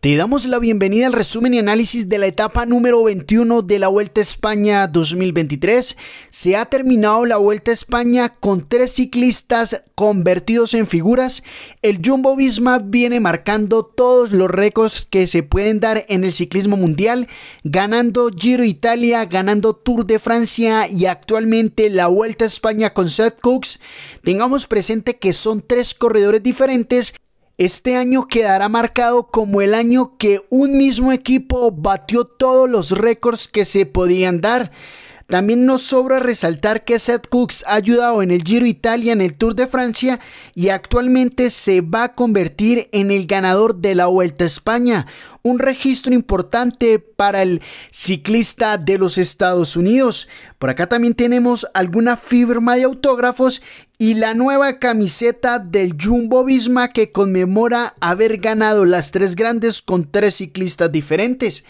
Te damos la bienvenida al resumen y análisis de la etapa número 21 de la Vuelta a España 2023. Se ha terminado la Vuelta a España con tres ciclistas convertidos en figuras. El Jumbo Visma viene marcando todos los récords que se pueden dar en el ciclismo mundial, ganando Giro Italia, ganando Tour de Francia y actualmente la Vuelta a España con Seth Cooks. Tengamos presente que son tres corredores diferentes este año quedará marcado como el año que un mismo equipo batió todos los récords que se podían dar. También nos sobra resaltar que Seth Cooks ha ayudado en el Giro Italia, en el Tour de Francia y actualmente se va a convertir en el ganador de la Vuelta a España. Un registro importante para el ciclista de los Estados Unidos. Por acá también tenemos alguna firma de autógrafos y la nueva camiseta del Jumbo Visma que conmemora haber ganado las tres grandes con tres ciclistas diferentes.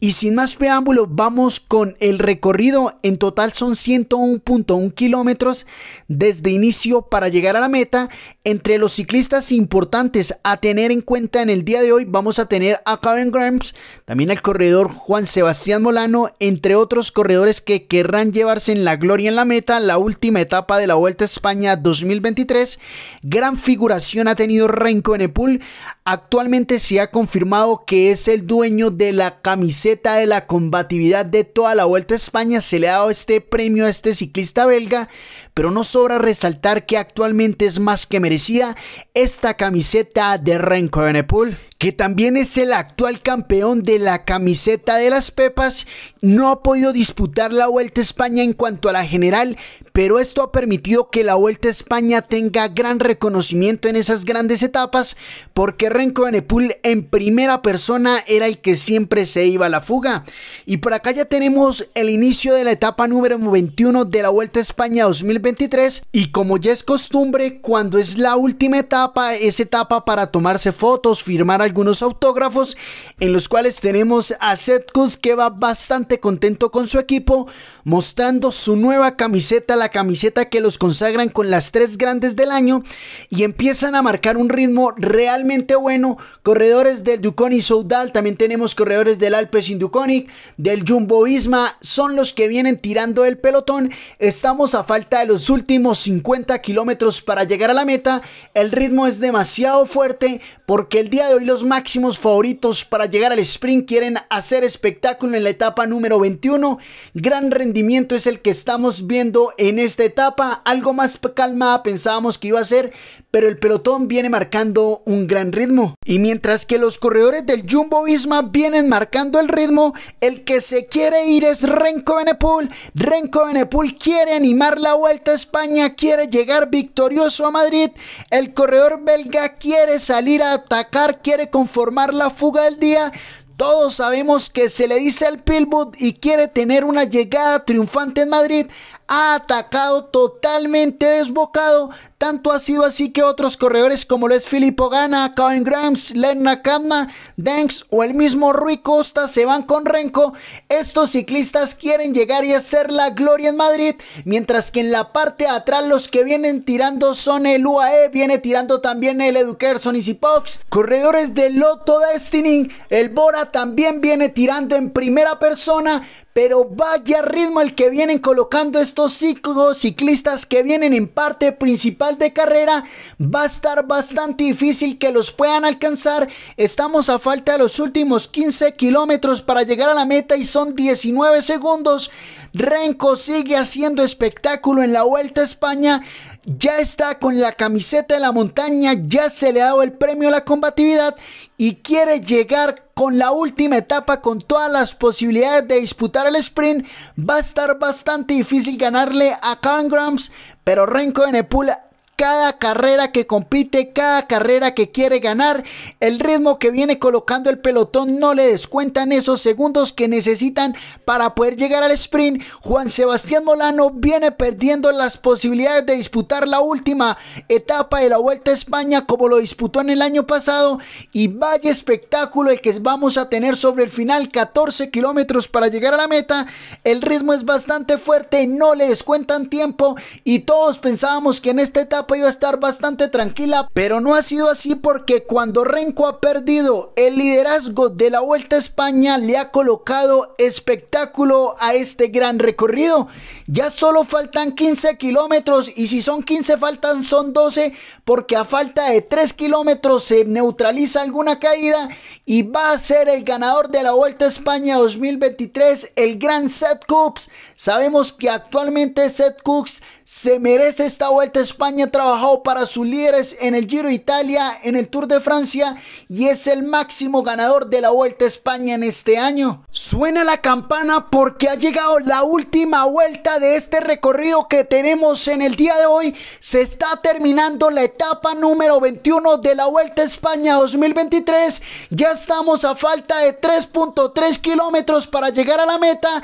Y sin más preámbulo, vamos con el recorrido. En total son 101.1 kilómetros desde inicio para llegar a la meta. Entre los ciclistas importantes a tener en cuenta en el día de hoy, vamos a tener a Karen Grimes, también el corredor Juan Sebastián Molano, entre otros corredores que querrán llevarse en la gloria en la meta la última etapa de la Vuelta a España 2023. Gran figuración ha tenido Renko Pool. Actualmente se ha confirmado que es el dueño de la camiseta de la combatividad de toda la Vuelta a España. Se le ha dado este premio a este ciclista belga, pero no sobra resaltar que actualmente es más que merecida esta camiseta de Renko Nepul, que también es el actual campeón de la camiseta de las Pepas, no ha podido disputar la Vuelta a España en cuanto a la general, pero esto ha permitido que la Vuelta a España tenga gran reconocimiento en esas grandes etapas, porque Renko Nepool, en primera persona era el que siempre se iba a la fuga. Y por acá ya tenemos el inicio de la etapa número 21 de la Vuelta a España 2020 23 y como ya es costumbre, cuando es la última etapa, es etapa para tomarse fotos, firmar algunos autógrafos, en los cuales tenemos a Seth que va bastante contento con su equipo, mostrando su nueva camiseta, la camiseta que los consagran con las tres grandes del año y empiezan a marcar un ritmo realmente bueno. Corredores del Duconi Soudal, también tenemos corredores del Alpes Induconic, del Jumbo Isma, son los que vienen tirando el pelotón. Estamos a falta de los últimos 50 kilómetros para llegar a la meta, el ritmo es demasiado fuerte porque el día de hoy los máximos favoritos para llegar al sprint quieren hacer espectáculo en la etapa número 21. Gran rendimiento es el que estamos viendo en esta etapa, algo más calmada pensábamos que iba a ser, pero el pelotón viene marcando un gran ritmo. Y mientras que los corredores del Jumbo Visma vienen marcando el ritmo, el que se quiere ir es Renko Benepool. Renko Benepool quiere animar la vuelta España quiere llegar victorioso a Madrid. El corredor belga quiere salir a atacar, quiere conformar la fuga del día. Todos sabemos que se le dice el Pilbut y quiere tener una llegada triunfante en Madrid, ha atacado totalmente desbocado. Tanto ha sido así que otros corredores como lo es Filippo Gana, Kevin Grams, Lenna Nakama, Danks o el mismo Rui Costa se van con Renko, Estos ciclistas quieren llegar y hacer la gloria en Madrid, mientras que en la parte de atrás los que vienen tirando son el UAE, viene tirando también el Edukerson y Zipox. Corredores de Lotto Destiny, el Bora también viene tirando en primera persona, pero vaya ritmo el que vienen colocando estos ciclos ciclistas que vienen en parte principal de carrera va a estar bastante difícil que los puedan alcanzar. Estamos a falta de los últimos 15 kilómetros para llegar a la meta y son 19 segundos. Renko sigue haciendo espectáculo en la Vuelta a España ya está con la camiseta de la montaña, ya se le ha dado el premio a la combatividad y quiere llegar con la última etapa con todas las posibilidades de disputar el sprint, va a estar bastante difícil ganarle a Kangrams, pero Renko de Nepula cada carrera que compite, cada carrera que quiere ganar, el ritmo que viene colocando el pelotón no le descuentan esos segundos que necesitan para poder llegar al sprint. Juan Sebastián Molano viene perdiendo las posibilidades de disputar la última etapa de la Vuelta a España como lo disputó en el año pasado y vaya espectáculo el que vamos a tener sobre el final, 14 kilómetros para llegar a la meta, el ritmo es bastante fuerte, no le descuentan tiempo y todos pensábamos que en esta etapa a estar bastante tranquila, pero no ha sido así porque cuando Renko ha perdido el liderazgo de la Vuelta a España le ha colocado espectáculo a este gran recorrido. Ya solo faltan 15 kilómetros y si son 15 faltan son 12 porque a falta de 3 kilómetros se neutraliza alguna caída y va a ser el ganador de la Vuelta a España 2023 el gran Seth Cooks. Sabemos que actualmente Seth Cooks se merece esta vuelta a España, ha trabajado para sus líderes en el Giro Italia, en el Tour de Francia y es el máximo ganador de la Vuelta a España en este año. Suena la campana porque ha llegado la última vuelta de este recorrido que tenemos en el día de hoy. Se está terminando la etapa número 21 de la Vuelta a España 2023. Ya estamos a falta de 3.3 kilómetros para llegar a la meta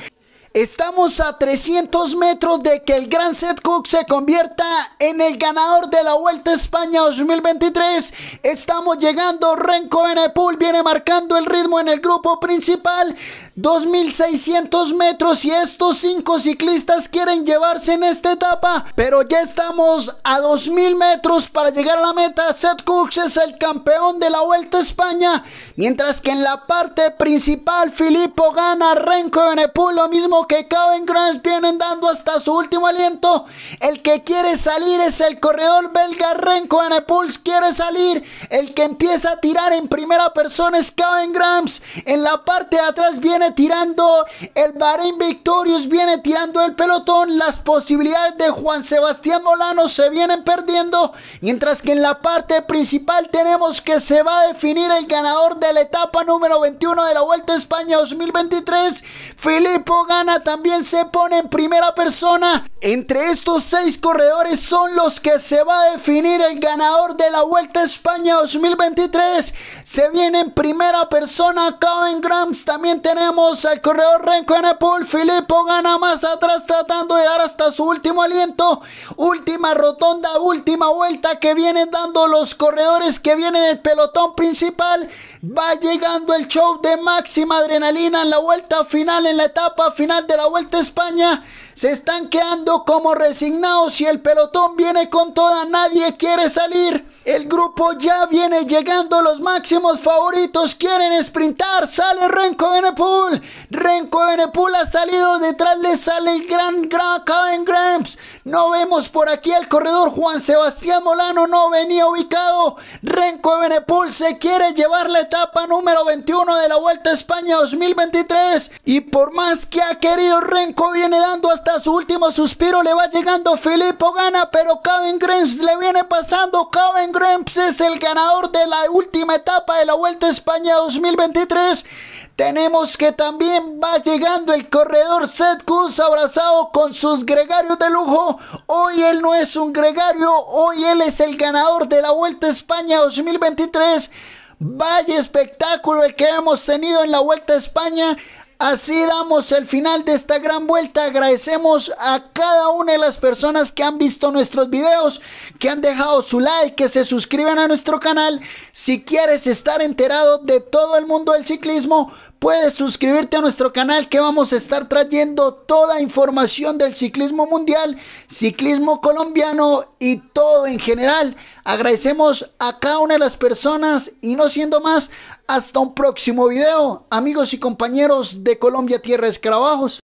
Estamos a 300 metros de que el Gran Set Cook se convierta en el ganador de la Vuelta a España 2023. Estamos llegando, Renko Benepul viene marcando el ritmo en el grupo principal. 2600 metros y estos cinco ciclistas quieren llevarse en esta etapa, pero ya estamos a 2000 metros para llegar a la meta. Seth Cooks es el campeón de la Vuelta a España, mientras que en la parte principal Filippo gana Renko Benepul, lo mismo que Kevin Grant tienen dando hasta su último aliento. El que quiere salir es el corredor belga Renko Nepuls Quiere salir. El que empieza a tirar en primera persona es Kevin Grams. En la parte de atrás viene tirando el Bahrein Victorious. Viene tirando el pelotón. Las posibilidades de Juan Sebastián Molano se vienen perdiendo. Mientras que en la parte principal tenemos que se va a definir el ganador de la etapa número 21 de la Vuelta a España 2023. Filippo gana también se pone en primera persona entre estos seis corredores son los que se va a definir el ganador de la Vuelta a España 2023. Se viene en primera persona Kevin Grams. También tenemos al corredor Renko Nepal. Filippo gana más atrás tratando de dar hasta su último aliento. Última rotonda, última vuelta que vienen dando los corredores que vienen en el pelotón principal. Va llegando el show de máxima adrenalina en la vuelta final, en la etapa final de la Vuelta a España. Se están quedando como resignados y el pelotón viene con toda, nadie quiere salir. El grupo ya viene llegando, los máximos favoritos quieren sprintar. Sale Renko Benepool. Renko Benepool ha salido, detrás le sale el gran, Graca en Gramps. No vemos por aquí al corredor Juan Sebastián Molano, no venía ubicado. Renko Benepool se quiere llevar la etapa número 21 de la Vuelta a España 2023. Y por más que ha querido, Renko viene dando hasta su último suspiro le va llegando Filippo Gana, pero Kevin Grimes le viene pasando. Kevin Grimes es el ganador de la última etapa de la Vuelta a España 2023. Tenemos que también va llegando el corredor Seth Kuz abrazado con sus gregarios de lujo. Hoy él no es un gregario, hoy él es el ganador de la Vuelta a España 2023. Vaya espectáculo el que hemos tenido en la Vuelta a España. Así damos el final de esta gran vuelta. Agradecemos a cada una de las personas que han visto nuestros videos, que han dejado su like, que se suscriban a nuestro canal. Si quieres estar enterado de todo el mundo del ciclismo, puedes suscribirte a nuestro canal que vamos a estar trayendo toda información del ciclismo mundial, ciclismo colombiano y todo en general. Agradecemos a cada una de las personas y no siendo más, hasta un próximo video, amigos y compañeros de Colombia Tierra Escarabajos.